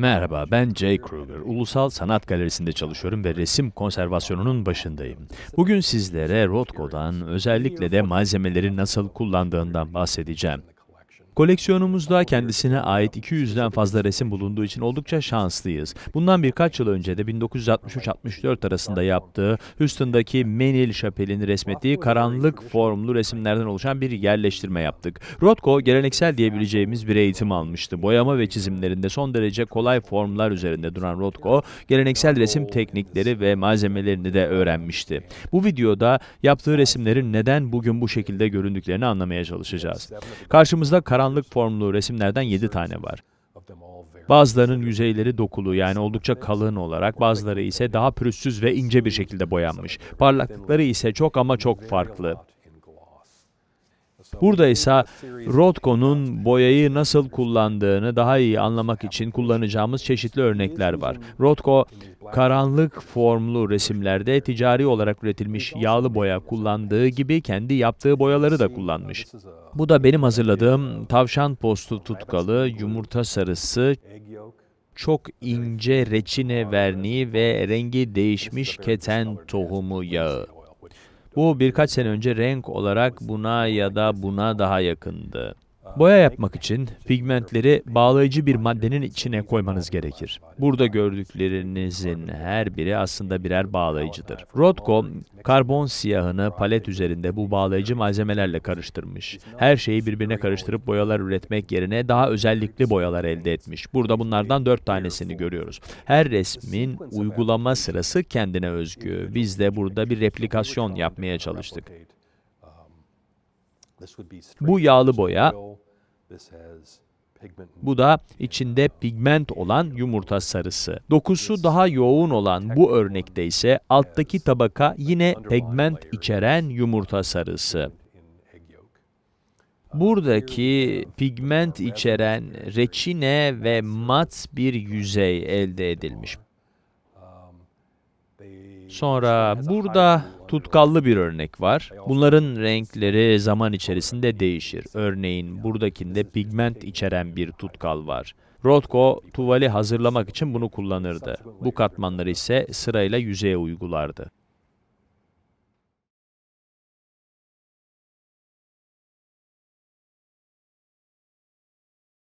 Merhaba, ben Jay Kruger. Ulusal Sanat Galerisi'nde çalışıyorum ve resim konservasyonunun başındayım. Bugün sizlere Rothko'dan, özellikle de malzemeleri nasıl kullandığından bahsedeceğim. Koleksiyonumuzda kendisine ait 200'den fazla resim bulunduğu için oldukça şanslıyız. Bundan birkaç yıl önce de 1963-64 arasında yaptığı Houston'daki Menil Şapel'in resmettiği karanlık formlu resimlerden oluşan bir yerleştirme yaptık. Rothko geleneksel diyebileceğimiz bir eğitim almıştı. Boyama ve çizimlerinde son derece kolay formlar üzerinde duran Rothko, geleneksel resim teknikleri ve malzemelerini de öğrenmişti. Bu videoda yaptığı resimlerin neden bugün bu şekilde göründüklerini anlamaya çalışacağız. Karşımızda karanlık insanlık formlu resimlerden 7 tane var. Bazılarının yüzeyleri dokulu yani oldukça kalın olarak, bazıları ise daha pürüzsüz ve ince bir şekilde boyanmış. Parlaklıkları ise çok ama çok farklı. Burada ise Rothko'nun boyayı nasıl kullandığını daha iyi anlamak için kullanacağımız çeşitli örnekler var. Rothko, karanlık formlu resimlerde ticari olarak üretilmiş yağlı boya kullandığı gibi kendi yaptığı boyaları da kullanmış. Bu da benim hazırladığım tavşan postu tutkalı, yumurta sarısı, çok ince reçine verniği ve rengi değişmiş keten tohumu yağı. Bu birkaç sene önce renk olarak buna ya da buna daha yakındı. Boya yapmak için pigmentleri bağlayıcı bir maddenin içine koymanız gerekir. Burada gördüklerinizin her biri aslında birer bağlayıcıdır. Rothko, karbon siyahını palet üzerinde bu bağlayıcı malzemelerle karıştırmış. Her şeyi birbirine karıştırıp boyalar üretmek yerine daha özellikli boyalar elde etmiş. Burada bunlardan dört tanesini görüyoruz. Her resmin uygulama sırası kendine özgü. Biz de burada bir replikasyon yapmaya çalıştık. Bu yağlı boya bu da içinde pigment olan yumurta sarısı. Dokusu daha yoğun olan bu örnekte ise alttaki tabaka yine pigment içeren yumurta sarısı. Uh, Buradaki uh, pigment içeren reçine ve mat bir yüzey elde edilmiş. Um, Sonra burada tutkallı bir örnek var. Bunların renkleri zaman içerisinde değişir. Örneğin buradakinde pigment içeren bir tutkal var. Rothko tuvali hazırlamak için bunu kullanırdı. Bu katmanları ise sırayla yüzeye uygulardı.